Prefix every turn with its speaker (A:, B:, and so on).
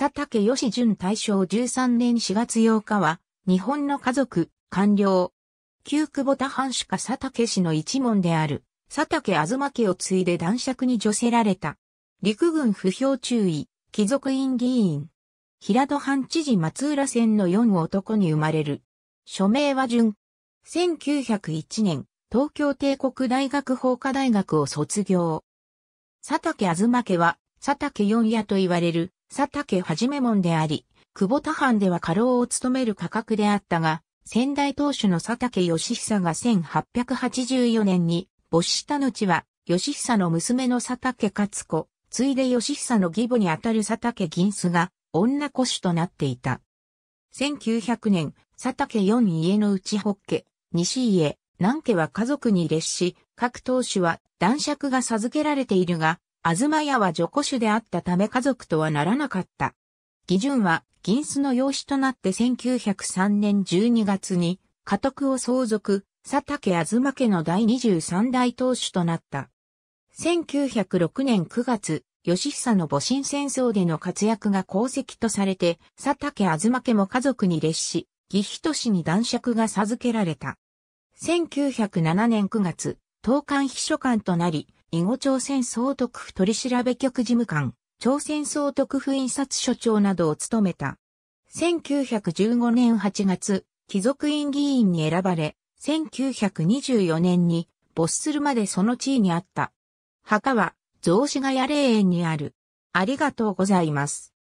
A: 佐竹義純大正13年4月8日は、日本の家族、官僚。旧久保田藩主か佐竹氏の一門である、佐竹東家を継いで男爵に除せられた。陸軍不評注意、貴族院議員。平戸藩知事松浦線の4男に生まれる。署名は順。1901年、東京帝国大学法科大学を卒業。佐竹東家は、佐竹四夜と言われる、佐竹はじめ門であり、久保田藩では家老を務める価格であったが、先代当主の佐竹義久が1884年に、母子した後は、義久の娘の佐竹勝子、ついで義久の義母にあたる佐竹銀子が、女子主となっていた。1900年、佐竹四家の内北家、西家、南家は家族に列し、各当主は男爵が授けられているが、東屋は女子種であったため家族とはならなかった。義順は、銀子の養子となって1903年12月に、家督を相続、佐竹東家の第23代当主となった。1906年9月、吉久の戊辰戦争での活躍が功績とされて、佐竹東家も家族に列し、義氏に男爵が授けられた。1907年9月、東館秘書官となり、囲碁朝鮮総督府取調局事務官、朝鮮総督府印刷所長などを務めた。1915年8月、貴族院議員に選ばれ、1924年に没するまでその地位にあった。墓は、雑司ヶ谷霊園にある。ありがとうございます。